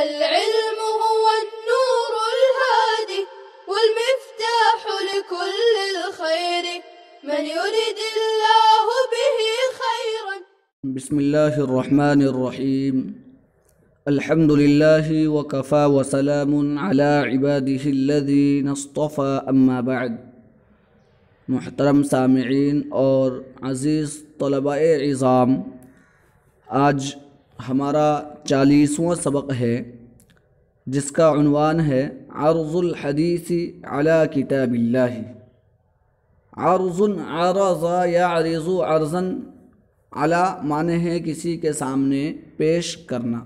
العلم هو النور الهادي والمفتاح لكل الخير من يريد الله به خيرا بسم الله الرحمن الرحيم الحمد لله وكفى وسلام على عباده الذين اصطفى اما بعد محترم سامعين اور عزیز طلباء عظام آج ہمارا چالیسواں سبق ہے جس کا عنوان ہے عرض الحدیث علی کتاب اللہ عرض عرض یا عرض و ارزن معنی ہے کسی کے سامنے پیش کرنا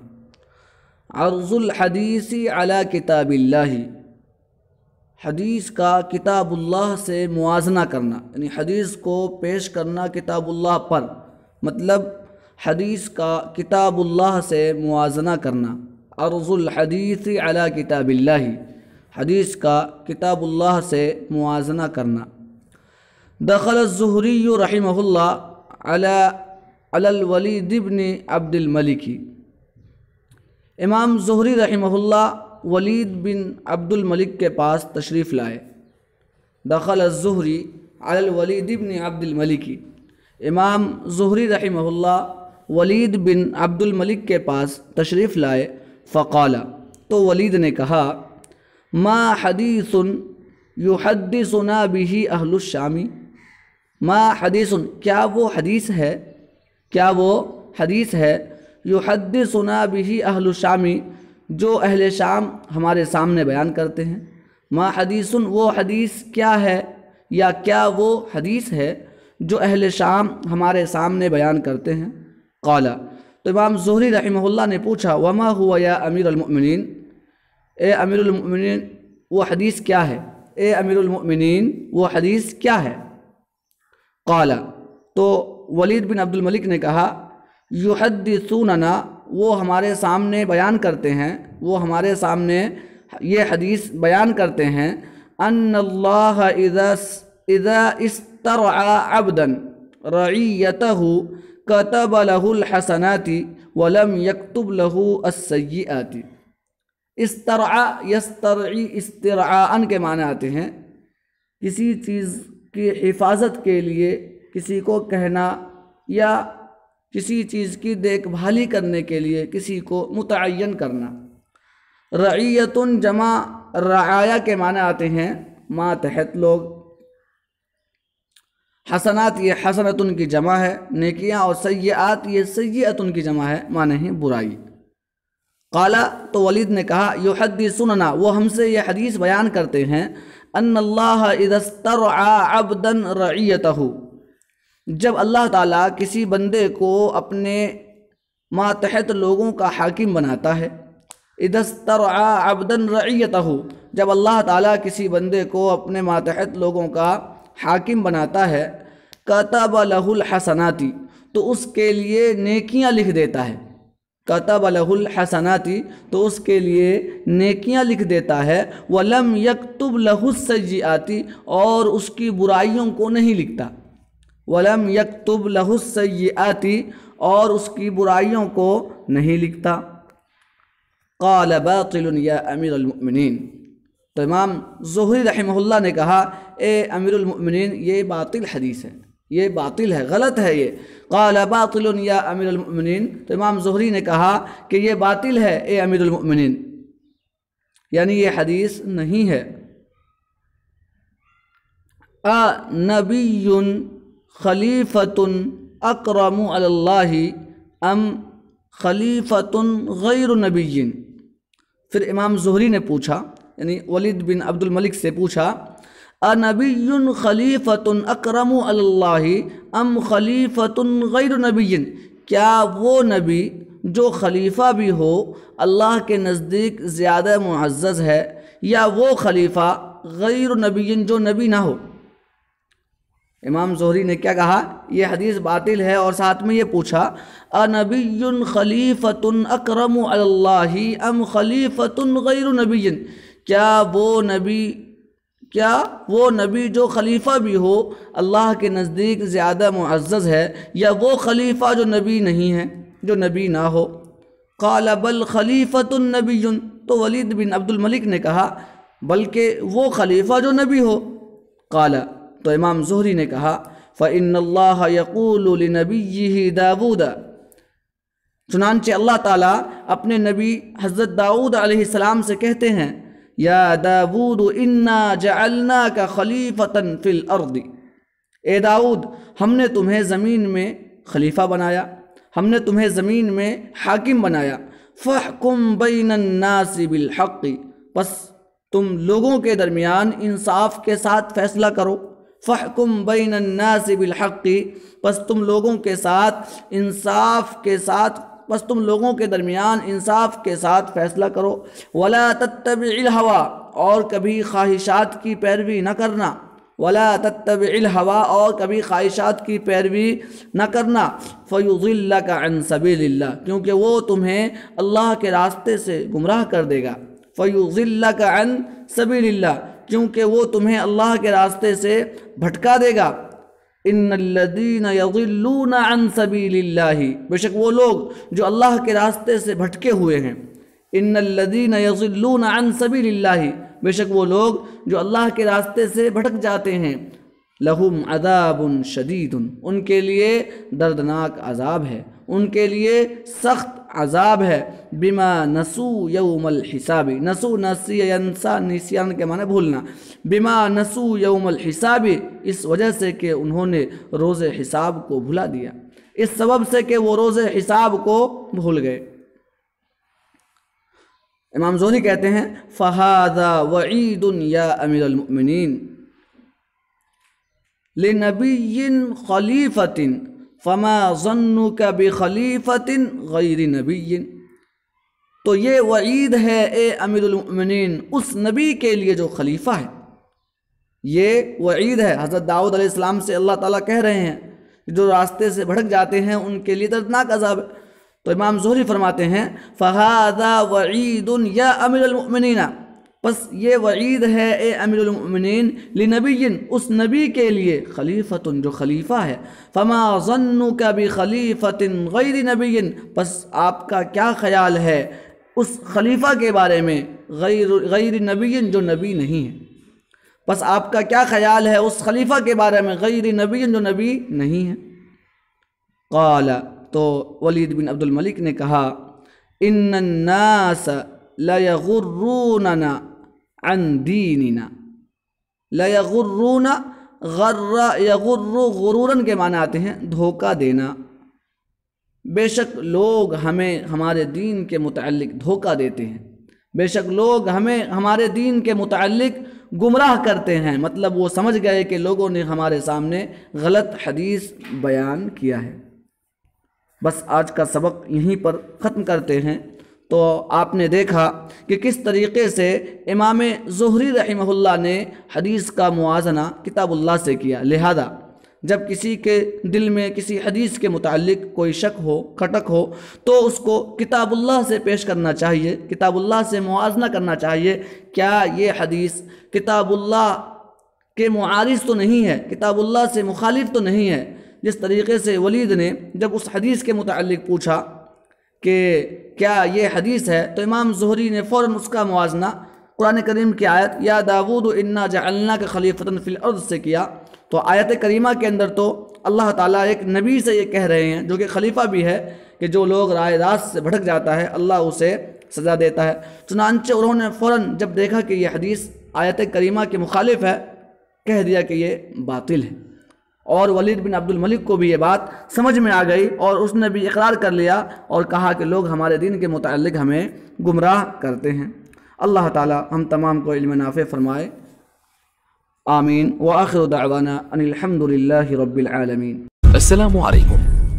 عرض الحدیث علی کتاب اللہ حدیث کا کتاب اللہ سے موازنہ کرنا یعنی حدیث کو پیش کرنا کتاب اللہ پر مطلب حدیث کا کتاب اللہ سے موازنہ کرنا عرض الحدیث علی کتاب اللہ حدیث کا کتاب اللہ سے موازنہ کرنا دخل الزہری رحمہ اللہ علی الولید بن عبد الملکی امام زہری رحمہ اللہ ولید بن عبد الملک کے پاس تشریف لائے دخل الزہری علی الولید بن عبد الملکی امام زہری رحمہ اللہ ولید بن عبد الملک کے پاس تشریف لائے فقالا تو ولید نے کہا ما حدیث یحدثنا به اہل الشامی ما حدیث کیا وہ حدیث ہے کیا وہ حدیث ہے یحدثنا به اہل الشامی جو اہل شام ہمارے سامنے بیان کرتے ہیں ما حدیث وہ حدیث کیا ہے یا کیا وہ حدیث ہے جو اہل شام ہمارے سامنے بیان کرتے ہیں قالا تو امام زہری رحمہ اللہ نے پوچھا وما ہوا یا امیر المؤمنین اے امیر المؤمنین وہ حدیث کیا ہے اے امیر المؤمنین وہ حدیث کیا ہے قالا تو ولید بن عبد الملک نے کہا یحدثوننا وہ ہمارے سامنے بیان کرتے ہیں وہ ہمارے سامنے یہ حدیث بیان کرتے ہیں ان اللہ اذا عبدا رعیتہو کتب لہ الحسناتی ولم یکتب لہو السیئاتی استرعا یسترعی استرعا ان کے معنی آتے ہیں کسی چیز کی حفاظت کے لیے کسی کو کہنا یا کسی چیز کی دیکھ بھالی کرنے کے لیے کسی کو متعین کرنا رعیت جمع رعایہ کے معنی آتے ہیں ماتحت لوگ حسنات یہ ان کی جمع ہے نیکیاں اور سید یہ یہ ان کی جمع ہے معنی ہی برائی قالا تو ولید نے کہا یو سننا وہ ہم سے یہ حدیث بیان کرتے ہیں ان اللہ ادستر استرعا عبدا رعیت جب اللہ تعالیٰ کسی بندے کو اپنے ماتحت لوگوں کا حاکم بناتا ہے ادستر آ ابدن رعیت جب اللہ تعالیٰ کسی بندے کو اپنے ماتحت لوگوں کا حاکم بناتا ہے کتب لہ الحسناتی تو اس کے لیے نیکیاں لکھ دیتا ہے کتب لہ الحسناتی تو اس کے لیے نیکیاں لکھ دیتا ہے ولم یکتب لہ السیئاتی اور اس کی برائیوں کو نہیں لکھتا ولم یکتب لہ السیئاتی اور اس کی برائیوں کو نہیں لکھتا قال باطل یا امیر المؤمنین تو امام ظہری رحمہ اللہ نے کہا اے امیر المؤمنین یہ باطل حدیث ہے یہ باطل ہے غلط ہے یہ قال باطل یا امیر المؤمنین تو امام ظہری نے کہا کہ یہ باطل ہے اے امیر المؤمنین یعنی یہ حدیث نہیں ہے ا نبی خلیفۃ اکرم اللہ ام خلیفۃ غیر نبی پھر امام ظہری نے پوچھا یعنی ولید بن عبد الملک سے پوچھا انبی خلیفۃ اکرم اللہ ام خلیفۃ غیر نبی کیا وہ نبی جو خلیفہ بھی ہو اللہ کے نزدیک زیادہ معزز ہے یا وہ خلیفہ غیر نبی جو نبی نہ ہو امام زہری نے کیا کہا یہ حدیث باطل ہے اور ساتھ میں یہ پوچھا انبی خلیفۃ اکرم اللہ ام خلیفۃ غیر نبی کیا وہ نبی کیا وہ نبی جو خلیفہ بھی ہو اللہ کے نزدیک زیادہ معزز ہے یا وہ خلیفہ جو نبی نہیں ہے جو نبی نہ ہو قال بل خلیفۃ النبی تو ولید بن عبد الملک نے کہا بلکہ وہ خلیفہ جو نبی ہو قال تو امام زہری نے کہا فعن اللہ یقول داود چنانچہ اللہ تعالیٰ اپنے نبی حضرت داود علیہ السلام سے کہتے ہیں یا داود انا جعلنا کا خلیفتاً فی الارض اے داود ہم نے تمہیں زمین میں خلیفہ بنایا ہم نے تمہیں زمین میں حاکم بنایا فحکم بین الناس بالحق پس بس تم لوگوں کے درمیان انصاف کے ساتھ فیصلہ کرو فحکم بین الناس بالحق پس بس تم لوگوں کے ساتھ انصاف کے ساتھ بس تم لوگوں کے درمیان انصاف کے ساتھ فیصلہ کرو ولا تب الہوا اور کبھی خواہشات کی پیروی نہ کرنا ولا تب الہوا اور کبھی خواہشات کی پیروی نہ کرنا فَيُضِلَّكَ ضلع کا اللَّهِ کیونکہ وہ تمہیں اللہ کے راستے سے گمراہ کر دے گا فَيُضِلَّكَ اللہ کا اللَّهِ کیونکہ وہ تمہیں اللہ کے راستے سے بھٹکا دے گا ان لدین یغ عن سبھی للّاہ بے شک وہ لوگ جو اللہ کے راستے سے بھٹکے ہوئے ہیں ان اللدین عن سبھی لاہ بے شک وہ لوگ جو اللہ کے راستے سے بھٹک جاتے ہیں لہم عذاب شدید ان ان کے لیے دردناک عذاب ہے ان کے لیے سخت عذاب ہے بما نسو یوم الحسابی نسو نسی ینسا نسیان کے معنی بھولنا بما نسو یوم الحسابی اس وجہ سے کہ انہوں نے روز حساب کو بھلا دیا اس سبب سے کہ وہ روز حساب کو بھول گئے امام زونی کہتے ہیں فہادہ امیر المؤمنین لنبی خلیفتن فما ذنو کا بے خلیفۃن غیر نبی تو یہ وعید ہے اے امیر المؤمنین اس نبی کے لیے جو خلیفہ ہے یہ وعید ہے حضرت داؤد علیہ السلام سے اللہ تعالیٰ کہہ رہے ہیں جو راستے سے بھڑک جاتے ہیں ان کے لیے دردناک عذاب تو امام زہری فرماتے ہیں فہادہ وعید یا امیر المنینہ پس یہ وعید ہے اے امیر المؤمنین لنبی اس نبی کے لیے خلیفت جو خلیفہ ہے فما ظنک كا غیر نبی پس آپ کا کیا خیال ہے اس خلیفہ کے بارے میں غیر غیر نبی جو نبی نہیں ہے بس آپ کا کیا خیال ہے اس خلیفہ کے بارے میں غیر نبی جو نبی نہیں ہے قال تو ولید بن عبد الملک نے کہا ان الناس لَيَغُرُّونَنَا عن دیننا غر ی غر غرور کے معنی آتے ہیں دھوکہ دینا بے شک لوگ ہمیں ہمارے دین کے متعلق دھوکہ دیتے ہیں بے شک لوگ ہمیں ہمارے دین کے متعلق گمراہ کرتے ہیں مطلب وہ سمجھ گئے کہ لوگوں نے ہمارے سامنے غلط حدیث بیان کیا ہے بس آج کا سبق یہیں پر ختم کرتے ہیں تو آپ نے دیکھا کہ کس طریقے سے امام زہری رحمہ اللہ نے حدیث کا موازنہ کتاب اللہ سے کیا لہذا جب کسی کے دل میں کسی حدیث کے متعلق کوئی شک ہو کھٹک ہو تو اس کو کتاب اللہ سے پیش کرنا چاہیے کتاب اللہ سے موازنہ کرنا چاہیے کیا یہ حدیث کتاب اللہ کے معارض تو نہیں ہے کتاب اللہ سے مخالف تو نہیں ہے جس طریقے سے ولید نے جب اس حدیث کے متعلق پوچھا کہ کیا یہ حدیث ہے تو امام زہری نے فوراً اس کا موازنہ قرآن کریم کی آیت یا داود جعلنا کے اللہ کے الارض سے کیا تو آیت کریمہ کے اندر تو اللہ تعالیٰ ایک نبی سے یہ کہہ رہے ہیں جو کہ خلیفہ بھی ہے کہ جو لوگ رائے راست سے بھٹک جاتا ہے اللہ اسے سزا دیتا ہے چنانچہ انہوں نے فوراً جب دیکھا کہ یہ حدیث آیت کریمہ کے مخالف ہے کہہ دیا کہ یہ باطل ہے और वलीद बिन अब्दुल मलिक को भी ये बात समझ में आ गई और उसने भी इकरार कर लिया और कहा कि लोग हमारे दिन के मुतल हमें गुमराह करते हैं अल्लाह ताला हम तमाम को इल्म नाफ़ फरमाए آمين وآخر دعوانا أن الحمد لله رب العالمين السلام عليكم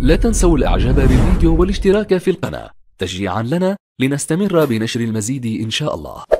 لا تنسوا الإعجاب بالفيديو والاشتراك في القناة تشجيعا لنا لنستمر بنشر المزيد إن شاء الله